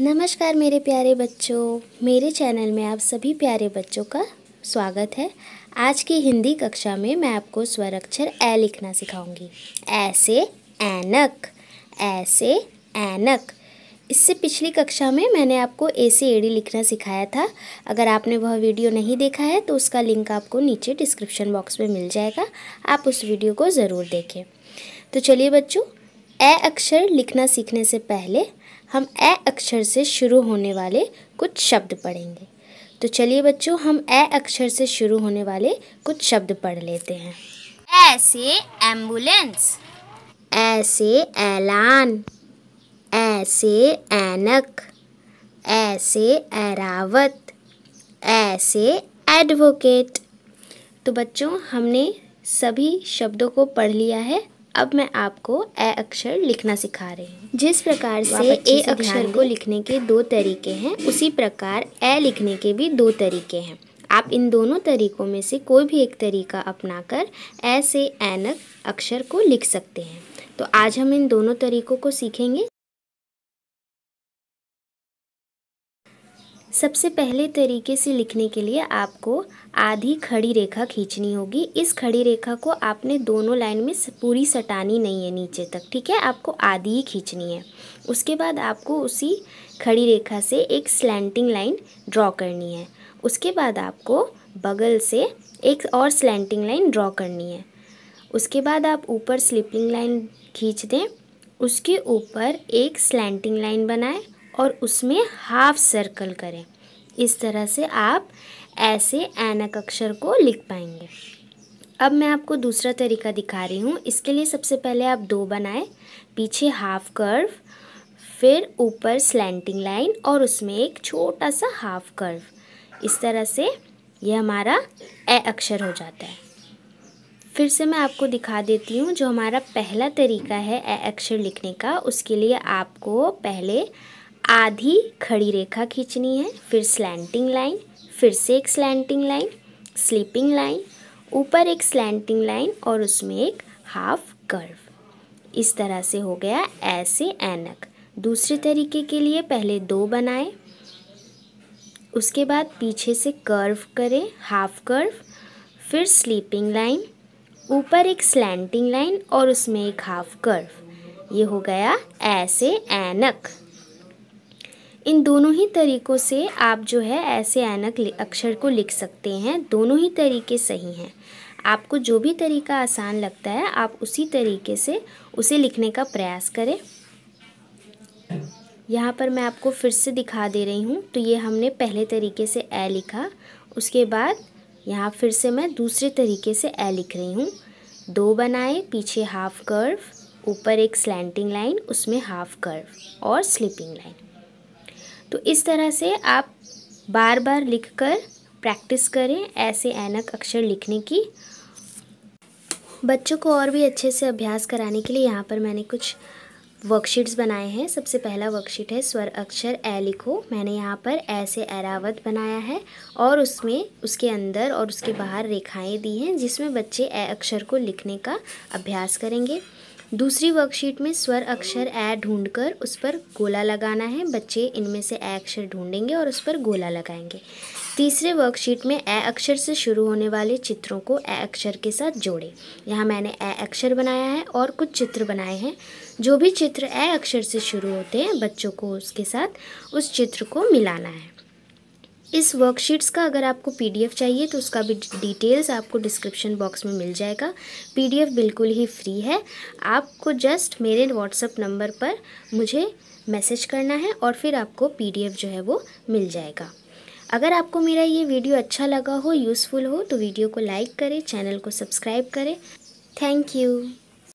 नमस्कार मेरे प्यारे बच्चों मेरे चैनल में आप सभी प्यारे बच्चों का स्वागत है आज की हिंदी कक्षा में मैं आपको स्वर अक्षर ए लिखना सिखाऊंगी ऐसे ऐनक ऐसे ऐनक इससे पिछली कक्षा में मैंने आपको ए से एडी लिखना सिखाया था अगर आपने वह वीडियो नहीं देखा है तो उसका लिंक आपको नीचे डिस्क्रिप्शन बॉक्स में मिल जाएगा आप उस वीडियो को ज़रूर देखें तो चलिए बच्चों ए अक्षर लिखना सीखने से पहले हम ए अक्षर से शुरू होने वाले कुछ शब्द पढ़ेंगे तो चलिए बच्चों हम ए अक्षर से शुरू होने वाले कुछ शब्द पढ़ लेते हैं ऐसे एम्बुलेंस ऐसे ऐलान ऐसे ऐनक ऐसे ऐरावत ऐसे एडवोकेट तो बच्चों हमने सभी शब्दों को पढ़ लिया है अब मैं आपको ए अक्षर लिखना सिखा रही हूँ जिस प्रकार से ए अक्षर को लिखने के दो तरीके हैं उसी प्रकार ए लिखने के भी दो तरीके हैं आप इन दोनों तरीकों में से कोई भी एक तरीका अपनाकर ए से एनक अक्षर को लिख सकते हैं तो आज हम इन दोनों तरीकों को सीखेंगे सबसे पहले तरीके से लिखने के लिए आपको आधी खड़ी रेखा खींचनी होगी इस खड़ी रेखा को आपने दोनों लाइन में पूरी सटानी नहीं है नीचे तक ठीक है आपको आधी ही खींचनी है उसके बाद आपको उसी खड़ी रेखा से एक स्लैंटिंग लाइन ड्रॉ करनी है उसके बाद आपको बगल से एक और स्लैंटिंग लाइन ड्रॉ करनी है उसके बाद आप ऊपर स्लिपिंग लाइन खींच दें उसके ऊपर एक स्लैंटिंग लाइन बनाएं और उसमें हाफ सर्कल करें इस तरह से आप ऐसे ऐनक अक्षर को लिख पाएंगे अब मैं आपको दूसरा तरीका दिखा रही हूँ इसके लिए सबसे पहले आप दो बनाएं पीछे हाफ कर्व फिर ऊपर स्लैंटिंग लाइन और उसमें एक छोटा सा हाफ कर्व इस तरह से यह हमारा ए अक्षर हो जाता है फिर से मैं आपको दिखा देती हूँ जो हमारा पहला तरीका है ए अक्षर लिखने का उसके लिए आपको पहले आधी खड़ी रेखा खींचनी है फिर स्लैंटिंग लाइन फिर से एक स्लैंटिंग लाइन स्लीपिंग लाइन ऊपर एक स्लैंटिंग लाइन और उसमें एक हाफ कर्व इस तरह से हो गया ऐसे ऐनक दूसरे तरीके के लिए पहले दो बनाएं उसके बाद पीछे से कर्व करें हाफ कर्व फिर स्लीपिंग लाइन ऊपर एक स्लैंटिंग लाइन और उसमें एक हाफ कर्व ये हो गया ऐसे ऐनक इन दोनों ही तरीक़ों से आप जो है ऐसे ऐनक अक्षर को लिख सकते हैं दोनों ही तरीके सही हैं आपको जो भी तरीका आसान लगता है आप उसी तरीके से उसे लिखने का प्रयास करें यहाँ पर मैं आपको फिर से दिखा दे रही हूँ तो ये हमने पहले तरीके से ए लिखा उसके बाद यहाँ फिर से मैं दूसरे तरीके से ए लिख रही हूँ दो बनाए पीछे हाफ कर्व ऊपर एक स्लैंटिंग लाइन उसमें हाफ कर्व और स्लिपिंग लाइन तो इस तरह से आप बार बार लिखकर प्रैक्टिस करें ऐसे ऐनक अक्षर लिखने की बच्चों को और भी अच्छे से अभ्यास कराने के लिए यहाँ पर मैंने कुछ वर्कशीट्स बनाए हैं सबसे पहला वर्कशीट है स्वर अक्षर ए लिखो मैंने यहाँ पर ए से एरावत बनाया है और उसमें उसके अंदर और उसके बाहर रेखाएं दी हैं जिसमें बच्चे ए अक्षर को लिखने का अभ्यास करेंगे दूसरी वर्कशीट में स्वर अक्षर ए ढूंढकर उस पर गोला लगाना है बच्चे इनमें से ए अक्षर ढूंढेंगे और उस पर गोला लगाएंगे तीसरे वर्कशीट में ए अक्षर से शुरू होने वाले चित्रों को ए अक्षर के साथ जोड़ें यहाँ मैंने ए अक्षर बनाया है और कुछ चित्र बनाए हैं जो भी चित्र ए अक्षर से शुरू होते हैं बच्चों को उसके साथ उस चित्र को मिलाना है इस वर्कशीट्स का अगर आपको पीडीएफ चाहिए तो उसका भी डिटेल्स आपको डिस्क्रिप्शन बॉक्स में मिल जाएगा पीडीएफ बिल्कुल ही फ्री है आपको जस्ट मेरे व्हाट्सअप नंबर पर मुझे मैसेज करना है और फिर आपको पीडीएफ जो है वो मिल जाएगा अगर आपको मेरा ये वीडियो अच्छा लगा हो यूज़फुल हो तो वीडियो को लाइक करें चैनल को सब्सक्राइब करें थैंक यू